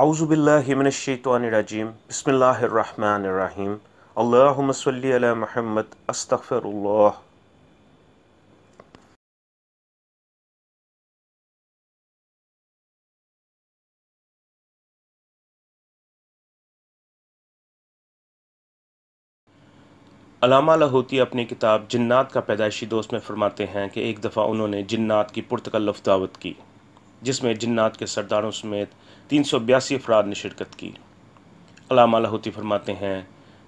اعوذ باللہ من الشیطان الرجیم بسم اللہ الرحمن الرحیم اللہم صلی علی محمد استغفر اللہ علامہ لہوتی اپنی کتاب جنات کا پیدائشی دوست میں فرماتے ہیں کہ ایک دفعہ انہوں نے جنات کی پرتکلف دعوت کی جس میں جنات کے سرداروں سمیت تین سو بیاسی افراد نے شرکت کی علامہ لہوتی فرماتے ہیں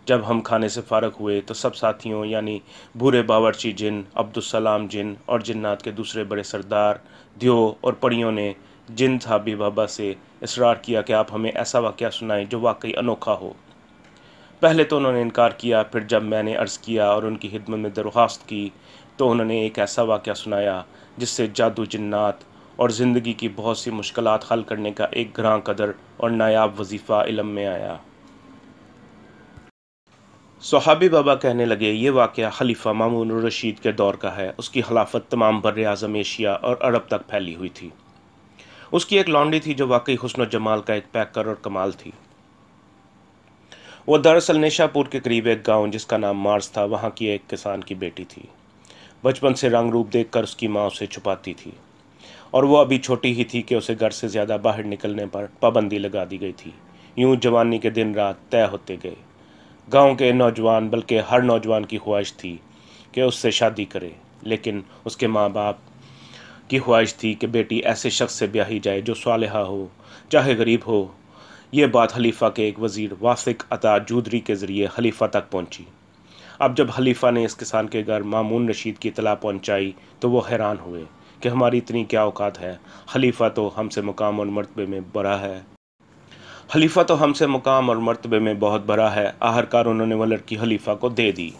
جب ہم کھانے سے فارغ ہوئے تو سب ساتھیوں یعنی بھورے باورچی جن عبدالسلام جن اور جنات کے دوسرے بڑے سردار دیو اور پڑیوں نے جن صحابی بابا سے اصرار کیا کہ آپ ہمیں ایسا واقعہ سنائیں جو واقعی انوکھا ہو پہلے تو انہوں نے انکار کیا پھر جب میں نے عرض کیا اور ان کی خدمت میں درخواست کی تو انہوں نے ایک ایسا واقعہ سنایا جس سے جادو جنات اور زندگی کی بہت سی مشکلات حل کرنے کا ایک گراں قدر اور نایاب وظیفہ علم میں آیا صحابی بابا کہنے لگے یہ واقعہ خلیفہ مامون الرشید کے دور کا ہے اس کی خلافت تمام بر اعظم ایشیا اور عرب تک پھیلی ہوئی تھی اس کی ایک لانڈی تھی جو واقعی حسن و جمال کا ایک پیکر اور کمال تھی وہ دراصل نیشہ پور کے قریب ایک گاؤں جس کا نام مارس تھا وہاں کی ایک کسان کی بیٹی تھی بچپن سے رنگ روپ دیکھ کر اس کی ماں اسے چھپاتی تھی اور وہ ابھی چھوٹی ہی تھی کہ اسے گھر سے زیادہ باہر نکلنے پر پابندی لگا دی گئی تھی یوں جوانی کے دن رات طے ہوتے گئے گاؤں کے نوجوان بلکہ ہر نوجوان کی خواہش تھی کہ اس سے شادی کرے لیکن اس کے ماں باپ کی خواہش تھی کہ بیٹی ایسے شخص سے بیاہی جائے جو صالحہ ہو چاہے غریب ہو یہ بات حلیفہ کے ایک وزیر واسق عطا جودری کے ذریعے حلیفہ تک پہنچی اب جب حلیفہ نے اس کسان کے گھر مامون رشید کی اطلاع پہنچائی تو وہ حیران ہوئے کہ ہماری اتنی کیا اوقات ہے خلیفہ تو ہم سے مقام اور مرتبے میں بڑا ہے خلیفہ تو ہم سے مقام اور مرتبے میں بہت بڑا ہے آہرکار انہوں نے وہ لڑکی خلیفہ کو دے دی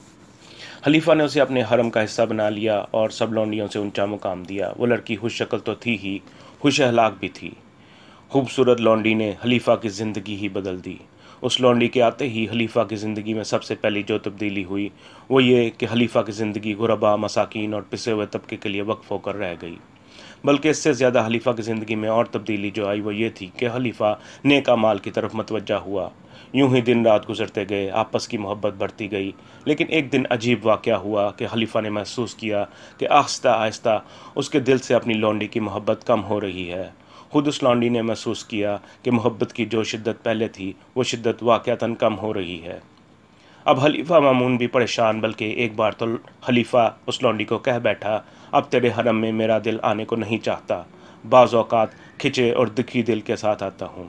خلیفہ نے اسے اپنے حرم کا حصہ بنا لیا اور سب لونڈیوں سے اونچا مقام دیا وہ لڑکی خوش شکل تو تھی ہی خوش اخلاق بھی تھی خوبصورت لونڈی نے خلیفہ کی زندگی ہی بدل دی اس لونڈی کے آتے ہی حلیفہ کی زندگی میں سب سے پہلی جو تبدیلی ہوئی وہ یہ کہ حلیفہ کی زندگی غربا مساکین اور پسے ہوئے طبقے کے لیے وقف ہو کر رہ گئی بلکہ اس سے زیادہ حلیفہ کی زندگی میں اور تبدیلی جو آئی وہ یہ تھی کہ حلیفہ نیکا مال کی طرف متوجہ ہوا یوں ہی دن رات گزرتے گئے آپس کی محبت بڑھتی گئی لیکن ایک دن عجیب واقعہ ہوا کہ حلیفہ نے محسوس کیا کہ آہستہ آہستہ اس کے دل سے اپنی لونڈی کی محبت کم ہو رہی ہے خود اس لانڈی نے محسوس کیا کہ محبت کی جو شدت پہلے تھی وہ شدت واقعتاً کم ہو رہی ہے اب حلیفہ مامون بھی پریشان بلکہ ایک بار تو حلیفہ اس لانڈی کو کہہ بیٹھا اب تیرے حرم میں میرا دل آنے کو نہیں چاہتا بعض اوقات کھچے اور دکھی دل کے ساتھ آتا ہوں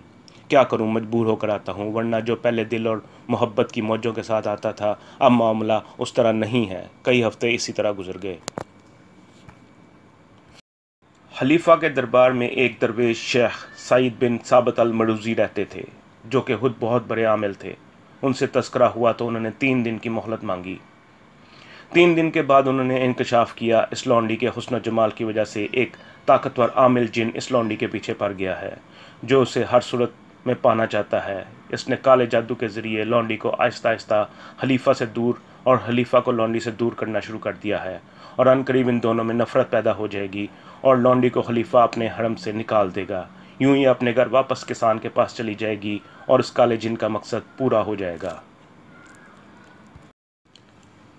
کیا کروں مجبور ہو کر آتا ہوں ورنہ جو پہلے دل اور محبت کی موجوں کے ساتھ آتا تھا اب معاملہ اس طرح نہیں ہے کئی ہفتے اسی طرح گزر گئے حلیفہ کے دربار میں ایک درویش شیخ سعید بن ثابت المروزی رہتے تھے جو کہ خود بہت بڑے عامل تھے ان سے تذکرہ ہوا تو انہوں نے تین دن کی مہلت مانگی تین دن کے بعد انہوں نے انکشاف کیا اس لانڈی کے حسن و جمال کی وجہ سے ایک طاقتور عامل جن اس لانڈی کے پیچھے پڑ گیا ہے جو اسے ہر صورت میں پانا چاہتا ہے اس نے کالے جادو کے ذریعے لانڈی کو آہستہ آہستہ حلیفہ سے دور اور حلیفہ کو لانڈی سے دور کرنا شروع کر دیا ہے اور ان قریب ان دونوں میں نفرت پیدا ہو جائے گی اور لونڈی کو خلیفہ اپنے حرم سے نکال دے گا یوں یہ اپنے گھر واپس کسان کے پاس چلی جائے گی اور اس کالے جن کا مقصد پورا ہو جائے گا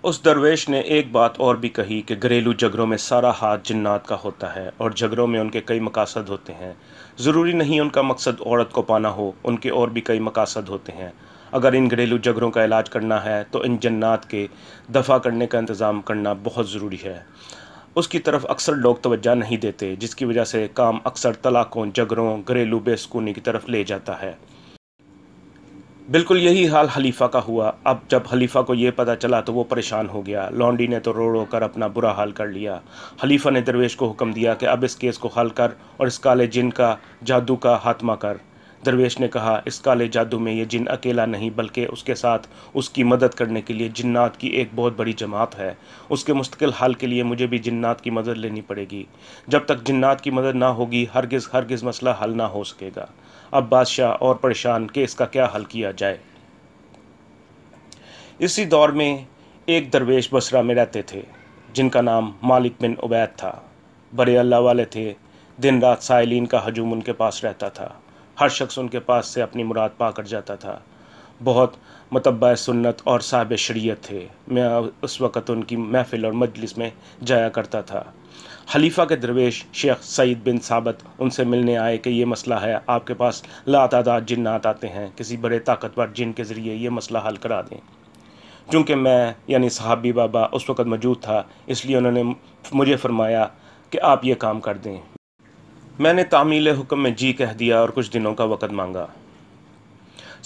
اس درویش نے ایک بات اور بھی کہی کہ گھریلو جھگڑوں میں سارا ہاتھ جنات کا ہوتا ہے اور جھگڑوں میں ان کے کئی مقاصد ہوتے ہیں ضروری نہیں ان کا مقصد عورت کو پانا ہو ان کے اور بھی کئی مقاصد ہوتے ہیں اگر ان گھریلو جگروں کا علاج کرنا ہے تو ان جنات کے دفع کرنے کا انتظام کرنا بہت ضروری ہے اس کی طرف اکثر لوگ توجہ نہیں دیتے جس کی وجہ سے کام اکثر طلاقوں جگروں گھریلو بے سکونی کی طرف لے جاتا ہے بالکل یہی حال حلیفہ کا ہوا اب جب حلیفہ کو یہ پتہ چلا تو وہ پریشان ہو گیا لانڈی نے تو رو رو کر اپنا برا حال کر لیا حلیفہ نے درویش کو حکم دیا کہ اب اس کیس کو حل کر اور اس کالے جن کا جادو کا خاتمہ کر درویش نے کہا اس کالے جادو میں یہ جن اکیلا نہیں بلکہ اس کے ساتھ اس کی مدد کرنے کے لیے جنات کی ایک بہت بڑی جماعت ہے اس کے مستقل حل کے لیے مجھے بھی جنات کی مدد لینی پڑے گی جب تک جنات کی مدد نہ ہوگی ہرگز ہرگز مسئلہ حل نہ ہو سکے گا اب بادشاہ اور پریشان کہ اس کا کیا حل کیا جائے اسی دور میں ایک درویش بسرا میں رہتے تھے جن کا نام مالک بن عبید تھا بڑے اللہ والے تھے دن رات سائلین کا ہجوم ان کے پاس رہتا تھا ہر شخص ان کے پاس سے اپنی مراد پا کر جاتا تھا بہت متبع سنت اور صاحب شریعت تھے میں اس وقت ان کی محفل اور مجلس میں جایا کرتا تھا حلیفہ کے درویش شیخ سعید بن ثابت ان سے ملنے آئے کہ یہ مسئلہ ہے آپ کے پاس لا تعداد جنات آتے ہیں کسی بڑے طاقتور جن کے ذریعے یہ مسئلہ حل کرا دیں چونکہ میں یعنی صحابی بابا اس وقت موجود تھا اس لیے انہوں نے مجھے فرمایا کہ آپ یہ کام کر دیں میں نے تعمیل حکم میں جی کہہ دیا اور کچھ دنوں کا وقت مانگا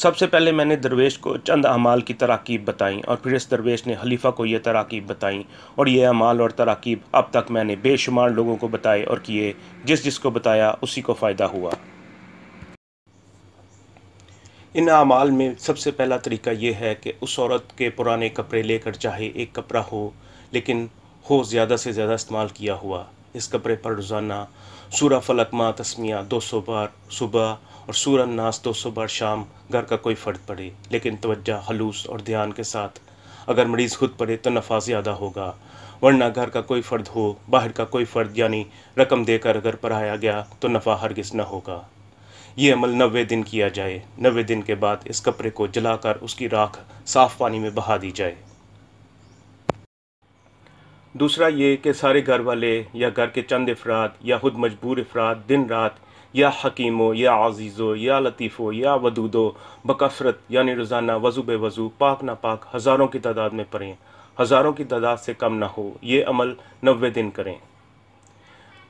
سب سے پہلے میں نے درویش کو چند اعمال کی تراکیب بتائیں اور پھر اس درویش نے حلیفہ کو یہ تراکیب بتائیں اور یہ اعمال اور تراکیب اب تک میں نے بے شمار لوگوں کو بتائے اور کیے جس جس کو بتایا اسی کو فائدہ ہوا ان اعمال میں سب سے پہلا طریقہ یہ ہے کہ اس عورت کے پرانے کپڑے لے کر چاہے ایک کپڑا ہو لیکن ہو زیادہ سے زیادہ استعمال کیا ہوا اس کپڑے پر روزانہ سورہ فلک ماں تسمیہ دو سو بار صبح اور سورہ ناس دو سو بار شام گھر کا کوئی فرد پڑے لیکن توجہ خلوص اور دھیان کے ساتھ اگر مریض خود پڑھے تو نفع زیادہ ہوگا ورنہ گھر کا کوئی فرد ہو باہر کا کوئی فرد یعنی رقم دے کر اگر پڑھایا گیا تو نفع ہرگز نہ ہوگا یہ عمل نوے دن کیا جائے نوے دن کے بعد اس کپڑے کو جلا کر اس کی راکھ صاف پانی میں بہا دی جائے دوسرا یہ کہ سارے گھر والے یا گھر کے چند افراد یا خود مجبور افراد دن رات یا حکیم یا عزیز یا لطیفوں یا ودود و بکفرت یعنی روزانہ وضو بے وضو پاک نہ پاک ہزاروں کی تعداد میں پڑھیں ہزاروں کی تعداد سے کم نہ ہو یہ عمل نوے دن کریں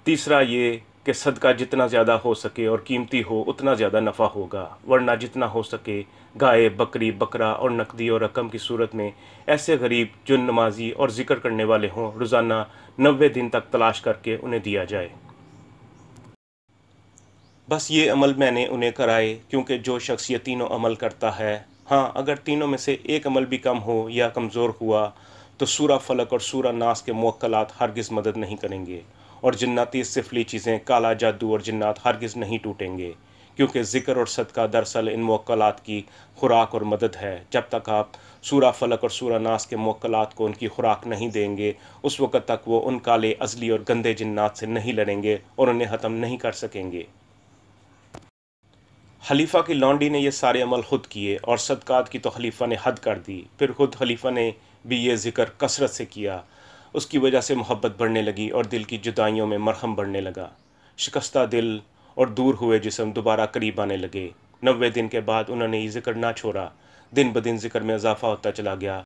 تیسرا یہ کہ صدقہ جتنا زیادہ ہو سکے اور قیمتی ہو اتنا زیادہ نفع ہوگا ورنہ جتنا ہو سکے گائے بکری بکرا اور نقدی اور رقم کی صورت میں ایسے غریب جو نمازی اور ذکر کرنے والے ہوں روزانہ نوے دن تک تلاش کر کے انہیں دیا جائے بس یہ عمل میں نے انہیں کرائے کیونکہ جو شخص یہ تینوں عمل کرتا ہے ہاں اگر تینوں میں سے ایک عمل بھی کم ہو یا کمزور ہوا تو سورہ فلک اور سورہ ناس کے موقعات ہرگز مدد نہیں کریں گے اور جناتی سفلی چیزیں کالا جادو اور جنات ہرگز نہیں ٹوٹیں گے کیونکہ ذکر اور صدقہ دراصل ان موکلات کی خوراک اور مدد ہے جب تک آپ سورہ فلک اور سورہ ناس کے موکلات کو ان کی خوراک نہیں دیں گے اس وقت تک وہ ان کالے ازلی اور گندے جنات سے نہیں لڑیں گے اور انہیں ختم نہیں کر سکیں گے خلیفہ کی لانڈی نے یہ سارے عمل خود کیے اور صدقات کی تو خلیفہ نے حد کر دی پھر خود خلیفہ نے بھی یہ ذکر کثرت سے کیا اس کی وجہ سے محبت بڑھنے لگی اور دل کی جدائیوں میں مرہم بڑھنے لگا شکستہ دل اور دور ہوئے جسم دوبارہ قریب آنے لگے نوے دن کے بعد انہوں نے یہ ذکر نہ چھوڑا دن بدن ذکر میں اضافہ ہوتا چلا گیا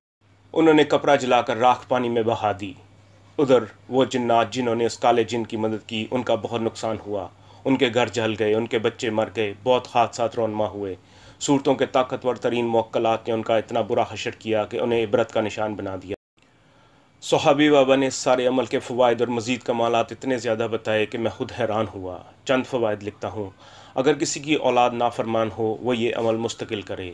انہوں نے کپڑا جلا کر راکھ پانی میں بہا دی ادھر وہ جنات جنہوں نے اس کالے جن کی مدد کی ان کا بہت نقصان ہوا ان کے گھر جل گئے ان کے بچے مر گئے بہت حادثات رونما ہوئے صورتوں کے طاقتور ترین موکلات نے ان کا اتنا برا حشر کیا کہ انہیں عبرت کا نشان بنا دیا صحابی بابا نے سارے عمل کے فوائد اور مزید کمالات اتنے زیادہ بتائے کہ میں خود حیران ہوا چند فوائد لکھتا ہوں اگر کسی کی اولاد نافرمان ہو وہ یہ عمل مستقل کرے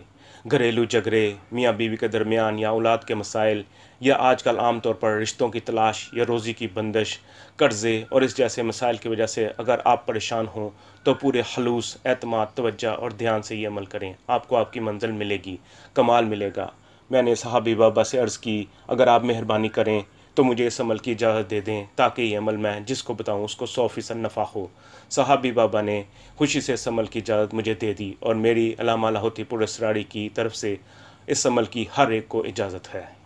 گھریلو جگرے میاں بیوی کے درمیان یا اولاد کے مسائل یا آج کل عام طور پر رشتوں کی تلاش یا روزی کی بندش قرضے اور اس جیسے مسائل کی وجہ سے اگر آپ پریشان ہوں تو پورے حلوص اعتماد توجہ اور دھیان سے یہ عمل کریں آپ کو آپ کی منزل ملے گی کمال ملے گا میں نے صحابی بابا سے عرض کی اگر آپ مہربانی کریں تو مجھے اس عمل کی اجازت دے دیں تاکہ یہ عمل میں جس کو بتاؤں اس کو سو فیصد نفع ہو صحابی بابا نے خوشی سے اس عمل کی اجازت مجھے دے دی اور میری علامہ لاہوتی پرسراری کی طرف سے اس عمل کی ہر ایک کو اجازت ہے